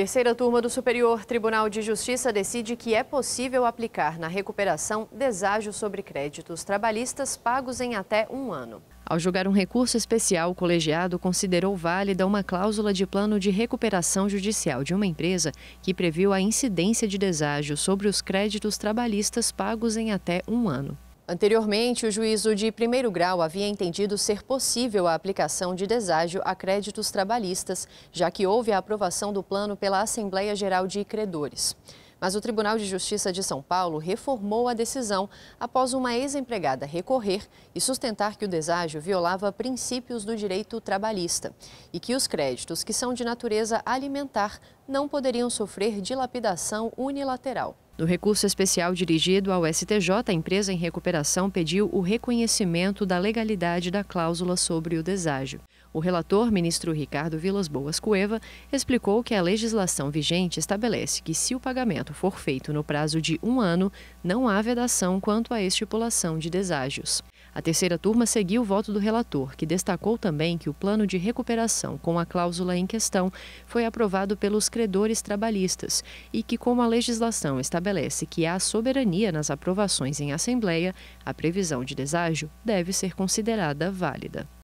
Terceira turma do Superior Tribunal de Justiça decide que é possível aplicar na recuperação deságio sobre créditos trabalhistas pagos em até um ano. Ao julgar um recurso especial, o colegiado considerou válida uma cláusula de plano de recuperação judicial de uma empresa que previu a incidência de deságio sobre os créditos trabalhistas pagos em até um ano. Anteriormente, o juízo de primeiro grau havia entendido ser possível a aplicação de deságio a créditos trabalhistas, já que houve a aprovação do plano pela Assembleia Geral de Credores. Mas o Tribunal de Justiça de São Paulo reformou a decisão após uma ex-empregada recorrer e sustentar que o deságio violava princípios do direito trabalhista e que os créditos que são de natureza alimentar não poderiam sofrer dilapidação unilateral. No recurso especial dirigido ao STJ, a empresa em recuperação pediu o reconhecimento da legalidade da cláusula sobre o deságio. O relator, ministro Ricardo Vilas Boas Cueva, explicou que a legislação vigente estabelece que, se o pagamento for feito no prazo de um ano, não há vedação quanto à estipulação de deságios. A terceira turma seguiu o voto do relator, que destacou também que o plano de recuperação com a cláusula em questão foi aprovado pelos credores trabalhistas e que, como a legislação estabelece que há soberania nas aprovações em Assembleia, a previsão de deságio deve ser considerada válida.